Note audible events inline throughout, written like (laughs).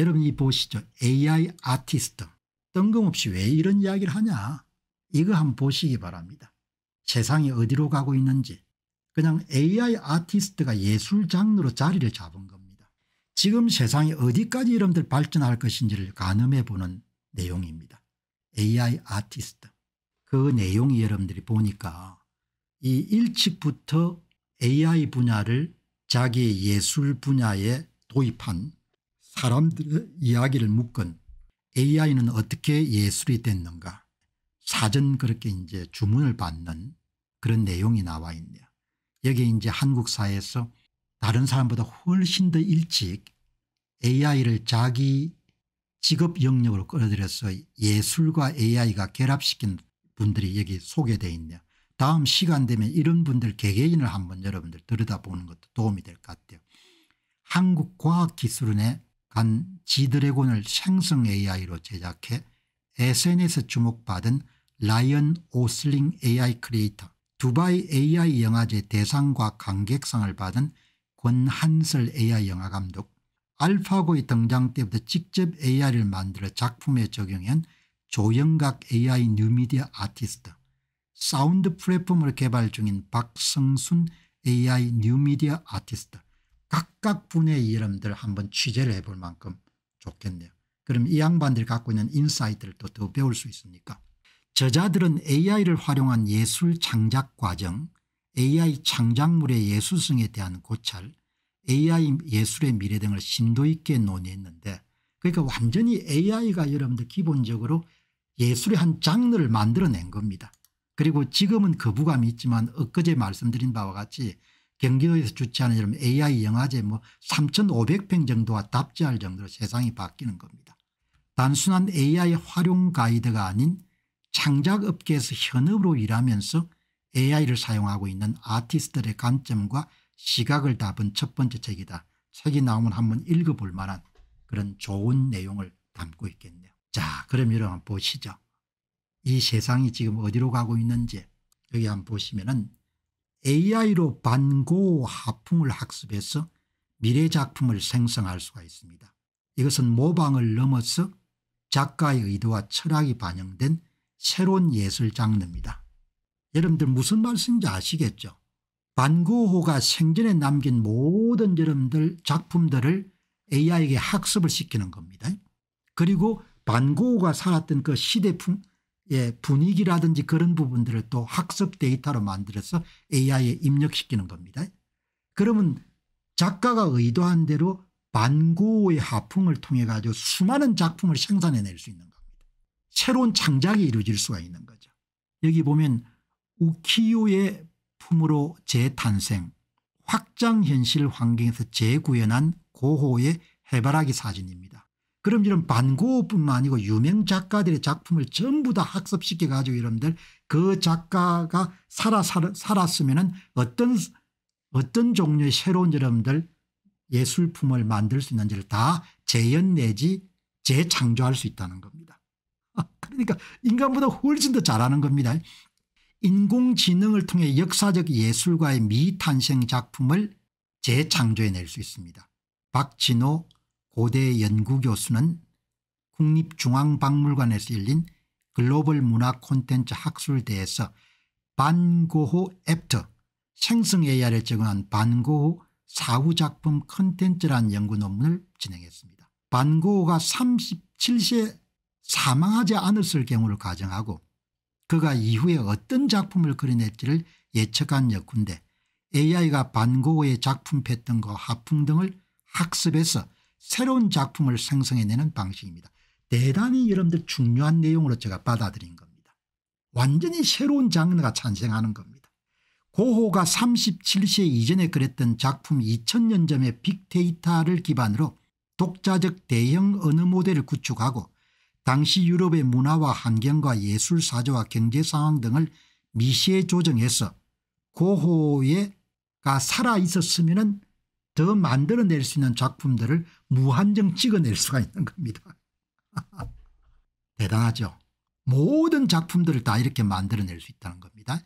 여러분 이 보시죠. AI 아티스트. 뜬금없이 왜 이런 이야기를 하냐. 이거 한번 보시기 바랍니다. 세상이 어디로 가고 있는지. 그냥 AI 아티스트가 예술 장르로 자리를 잡은 겁니다. 지금 세상이 어디까지 여러분들 발전할 것인지를 가늠해 보는 내용입니다. AI 아티스트. 그 내용이 여러분들이 보니까 이 일찍부터 AI 분야를 자기의 예술 분야에 도입한 사람들의 이야기를 묶은 AI는 어떻게 예술이 됐는가 사전 그렇게 이제 주문을 받는 그런 내용이 나와 있네요. 여기 이제 한국사에서 다른 사람보다 훨씬 더 일찍 AI를 자기 직업 영역으로 끌어들여서 예술과 AI가 결합시킨 분들이 여기 소개되어 있네요. 다음 시간 되면 이런 분들 개개인을 한번 여러분들 들여다보는 것도 도움이 될 것 같아요. 한국과학기술원의 간 지드래곤을 생성 AI로 제작해 SNS에 주목받은 라이언 오슬링 AI 크리에이터 두바이 AI 영화제 대상과 관객상을 받은 권한설 AI 영화감독 알파고의 등장 때부터 직접 AI를 만들어 작품에 적용한 조영각 AI 뉴미디어 아티스트 사운드 플랫폼을 개발 중인 박성순 AI 뉴미디어 아티스트 각각 분의 이름들 한번 취재를 해볼 만큼 좋겠네요. 그럼 이 양반들이 갖고 있는 인사이트를 또 더 배울 수 있으니까. 저자들은 AI를 활용한 예술 창작 과정, AI 창작물의 예술성에 대한 고찰, AI 예술의 미래 등을 심도 있게 논의했는데 그러니까 완전히 AI가 여러분들 기본적으로 예술의 한 장르를 만들어낸 겁니다. 그리고 지금은 거부감이 있지만 엊그제 말씀드린 바와 같이 경기도에서 주최하는 이런 AI 영화제 뭐3 5 0 0평 정도와 답지할 정도로 세상이 바뀌는 겁니다. 단순한 AI 활용 가이드가 아닌 창작업계에서 현업으로 일하면서 AI를 사용하고 있는 아티스트들의 관점과 시각을 담은 첫 번째 책이다. 책이 나오면 한번 읽어볼 만한 그런 좋은 내용을 담고 있겠네요. 자 그럼 여러분 보시죠. 이 세상이 지금 어디로 가고 있는지 여기 한번 보시면 은 AI로 반고 하풍을 학습해서 미래 작품을 생성할 수가 있습니다. 이것은 모방을 넘어서 작가의 의도와 철학이 반영된 새로운 예술 장르입니다. 여러분들 무슨 말씀인지 아시겠죠? 반고호가 생전에 남긴 모든 여러분들 작품들을 AI에게 학습을 시키는 겁니다. 그리고 반고호가 살았던 그 시대풍 예, 분위기라든지 그런 부분들을 또 학습 데이터로 만들어서 AI에 입력시키는 겁니다. 그러면 작가가 의도한 대로 반고의 하풍을 통해 가지고 수많은 작품을 생산해낼 수 있는 겁니다. 새로운 창작이 이루어질 수가 있는 거죠. 여기 보면 우키요의 품으로 재탄생 확장현실 환경에서 재구현한 고호의 해바라기 사진입니다. 그럼 이런 반고뿐만 아니고 유명 작가들의 작품을 전부 다 학습시켜 가지고 여러분들 그 작가가 살아, 살아 살았으면은 어떤 어떤 종류의 새로운 여러분들 예술품을 만들 수 있는지를 다 재현 내지 재창조할 수 있다는 겁니다. 아, 그러니까 인간보다 훨씬 더 잘하는 겁니다. 인공지능을 통해 역사적 예술가의 미탄생 작품을 재창조해낼 수 있습니다. 박진호 고대 연구교수는 국립중앙박물관에서 열린 글로벌 문화 콘텐츠 학술대에서 반고호 애프터 생성AI를 적용한 반고호 사후작품 콘텐츠라는 연구 논문을 진행했습니다. 반고호가 37세 사망하지 않았을 경우를 가정하고 그가 이후에 어떤 작품을 그려낼지를 예측한 역군데 AI가 반고호의 작품 패턴과 화풍 등을 학습해서 새로운 작품을 생성해내는 방식입니다. 대단히 여러분들 중요한 내용으로 제가 받아들인 겁니다. 완전히 새로운 장르가 탄생하는 겁니다. 고호가 37세 이전에 그랬던 작품 2000년점의 빅데이터를 기반으로 독자적 대형 언어 모델을 구축하고 당시 유럽의 문화와 환경과 예술 사조와 경제 상황 등을 미시에 조정해서 고호가 살아있었으면 더 만들어낼 수 있는 작품들을 무한정 찍어낼 수가 있는 겁니다. (laughs) 대단하죠. 모든 작품들을 다 이렇게 만들어낼 수 있다는 겁니다.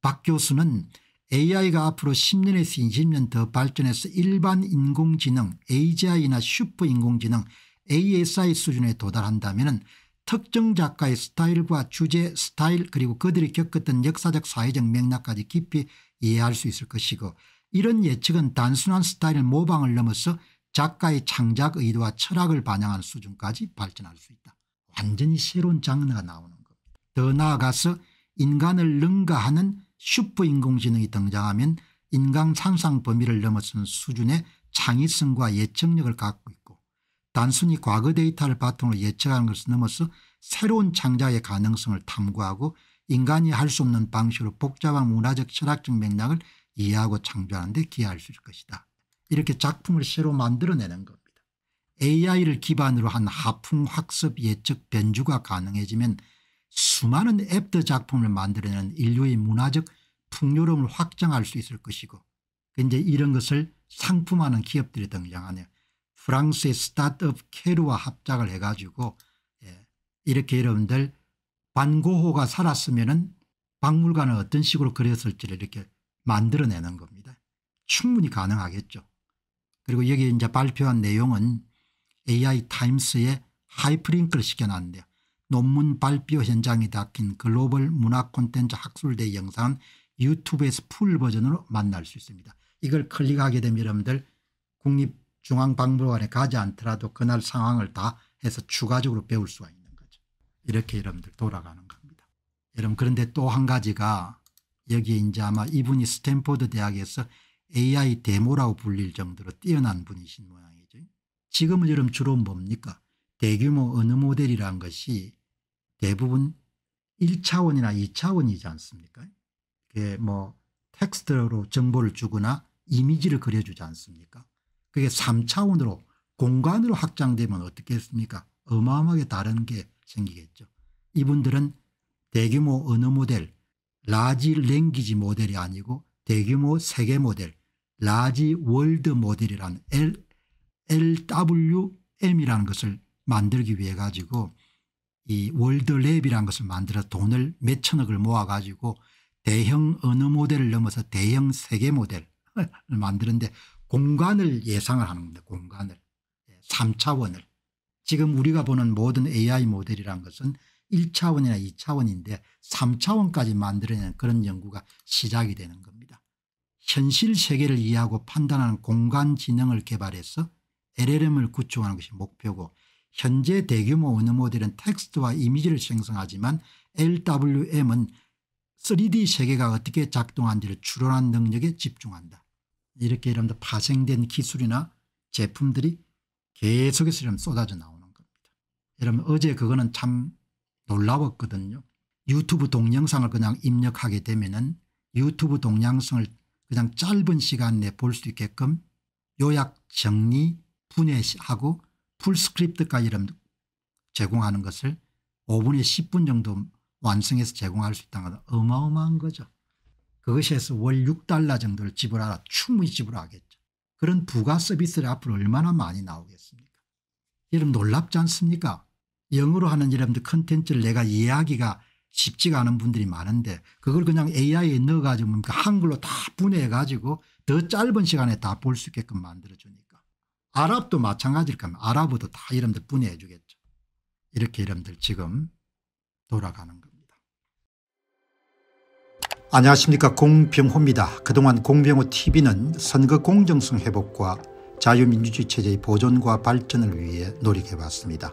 박 교수는 AI가 앞으로 10년에서 20년 더 발전해서 일반 인공지능 AGI나 슈퍼인공지능 ASI 수준에 도달한다면 특정 작가의 스타일과 주제 스타일 그리고 그들이 겪었던 역사적 사회적 맥락까지 깊이 이해할 수 있을 것이고 이런 예측은 단순한 스타일 모방을 넘어서 작가의 창작 의도와 철학을 반영한 수준까지 발전할 수 있다. 완전히 새로운 장르가 나오는 겁니다. 더 나아가서 인간을 능가하는 슈퍼인공지능이 등장하면 인간 상상 범위를 넘어선 수준의 창의성과 예측력을 갖고 있고 단순히 과거 데이터를 바탕으로 예측하는 것을 넘어서 새로운 창작의 가능성을 탐구하고 인간이 할 수 없는 방식으로 복잡한 문화적 철학적 맥락을 이해하고 창조하는 데 기여할 수 있을 것이다. 이렇게 작품을 새로 만들어내는 겁니다. AI를 기반으로 한 하풍 학습 예측 변주가 가능해지면 수많은 앱드 작품을 만들어내는 인류의 문화적 풍요로움을 확장할 수 있을 것이고 이제 이런 것을 상품하는 기업들이 등장하네요. 프랑스의 스타트업 케루와 합작을 해가지고 예, 이렇게 여러분들 반고호가 살았으면 박물관을 어떤 식으로 그렸을지를 이렇게 만들어내는 겁니다. 충분히 가능하겠죠. 그리고 여기 이제 발표한 내용은 AI 타임스에 하이프링크를 시켜놨는데요. 논문 발표 현장이 담긴 글로벌 문화 콘텐츠 학술대 영상 유튜브에서 풀 버전으로 만날 수 있습니다. 이걸 클릭하게 되면 여러분들 국립중앙박물관에 가지 않더라도 그날 상황을 다 해서 추가적으로 배울 수가 있는 거죠. 이렇게 여러분들 돌아가는 겁니다. 여러분 그런데 또 한 가지가 여기에 이제 아마 이분이 스탠포드 대학에서 AI 데모라고 불릴 정도로 뛰어난 분이신 모양이죠. 지금은 이런 주로 뭡니까 대규모 언어 모델이란 것이 대부분 1차원이나 2차원이지 않습니까 그게 뭐 텍스트로 정보를 주거나 이미지를 그려주지 않습니까 그게 3차원으로 공간으로 확장되면 어떻겠습니까 어마어마하게 다른 게 생기겠죠. 이분들은 대규모 언어 모델 라지 랭귀지 모델이 아니고 대규모 세계 모델 라지 월드 모델이라는 L, LWM이라는 것을 만들기 위해 가지고 이 월드랩이라는 것을 만들어 돈을 몇 천억을 모아 가지고 대형 언어 모델을 넘어서 대형 세계 모델을 (laughs) 만드는데 공간을 예상을 하는 겁니다. 공간을 3차원을. 지금 우리가 보는 모든 AI 모델이란 것은 1차원이나 2차원인데 3차원까지 만들어내는 그런 연구가 시작이 되는 겁니다. 현실 세계를 이해하고 판단하는 공간 지능을 개발해서 LLM을 구축하는 것이 목표고 현재 대규모 언어 모델은 텍스트와 이미지를 생성하지만 LWM은 3D 세계가 어떻게 작동하는지를 추론한 능력에 집중한다. 이렇게 이런 파생된 기술이나 제품들이 계속해서 쏟아져 나오니다 여러분 어제 그거는 참 놀라웠거든요. 유튜브 동영상을 그냥 입력하게 되면은 유튜브 동영상을 그냥 짧은 시간 내에 볼 수 있게끔 요약 정리 분해하고 풀스크립트까지 제공하는 것을 5분에 10분 정도 완성해서 제공할 수 있다는 건 어마어마한 거죠. 그것에서월 6달러 정도를 지불하라 충분히 지불하겠죠. 그런 부가 서비스를 앞으로 얼마나 많이 나오겠습니까 여러분 놀랍지 않습니까 영어로 하는 여러분들 컨텐츠를 내가 이해하기가 쉽지가 않은 분들이 많은데 그걸 그냥 AI에 넣어가지고 뭡니까 한글로 다 분해해가지고 더 짧은 시간에 다 볼 수 있게끔 만들어주니까 아랍도 마찬가지일 겁니다. 아랍어도 다 여러분들 분해해 주겠죠. 이렇게 여러분들 지금 돌아가는 겁니다. 안녕하십니까 공병호입니다. 그동안 공병호TV는 선거 공정성 회복과 자유민주주의 체제의 보존과 발전을 위해 노력해왔습니다.